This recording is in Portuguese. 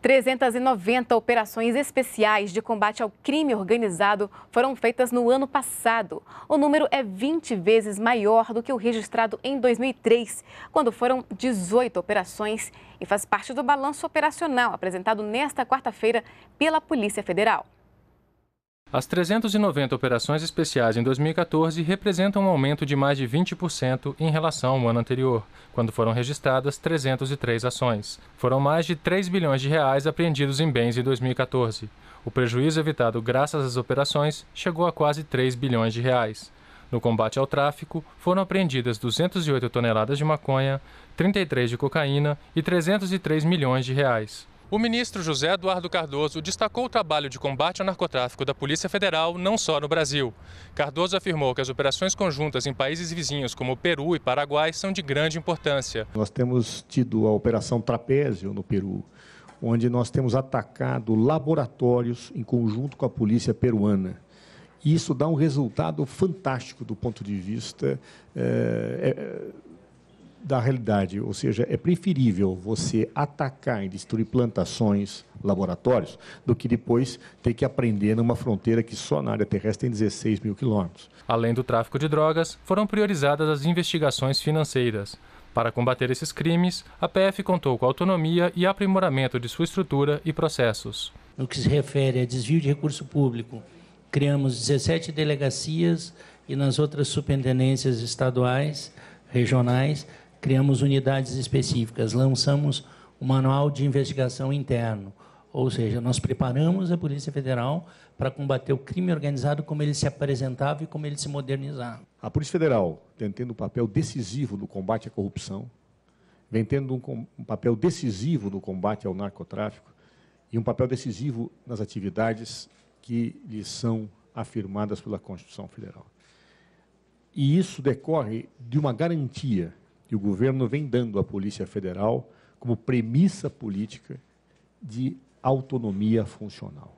390 operações especiais de combate ao crime organizado foram feitas no ano passado. O número é 20 vezes maior do que o registrado em 2003, quando foram 18 operações, e faz parte do balanço operacional apresentado nesta quarta-feira pela Polícia Federal. As 390 operações especiais em 2014 representam um aumento de mais de 20% em relação ao ano anterior, quando foram registradas 303 ações. Foram mais de 3 bilhões de reais apreendidos em bens em 2014. O prejuízo evitado graças às operações chegou a quase 3 bilhões de reais. No combate ao tráfico, foram apreendidas 208 toneladas de maconha, 33 de cocaína e 303 milhões de reais. O ministro José Eduardo Cardoso destacou o trabalho de combate ao narcotráfico da Polícia Federal não só no Brasil. Cardoso afirmou que as operações conjuntas em países vizinhos como Peru e Paraguai são de grande importância. Nós temos tido a Operação Trapézio no Peru, onde nós temos atacado laboratórios em conjunto com a polícia peruana. Isso dá um resultado fantástico do ponto de vista. É, é, da realidade, ou seja, é preferível você atacar e destruir plantações, laboratórios, do que depois ter que aprender numa fronteira que só na área terrestre tem 16 mil quilômetros. Além do tráfico de drogas, foram priorizadas as investigações financeiras. Para combater esses crimes, a PF contou com autonomia e aprimoramento de sua estrutura e processos. No que se refere a desvio de recurso público, criamos 17 delegacias e nas outras superintendências estaduais, regionais, criamos unidades específicas, lançamos o manual de investigação interno, ou seja, nós preparamos a Polícia Federal para combater o crime organizado como ele se apresentava e como ele se modernizava. A Polícia Federal tem tendo um papel decisivo no combate à corrupção, vem tendo um, um papel decisivo no combate ao narcotráfico e um papel decisivo nas atividades que lhe são afirmadas pela Constituição Federal. E isso decorre de uma garantia e o governo vem dando à Polícia Federal como premissa política de autonomia funcional.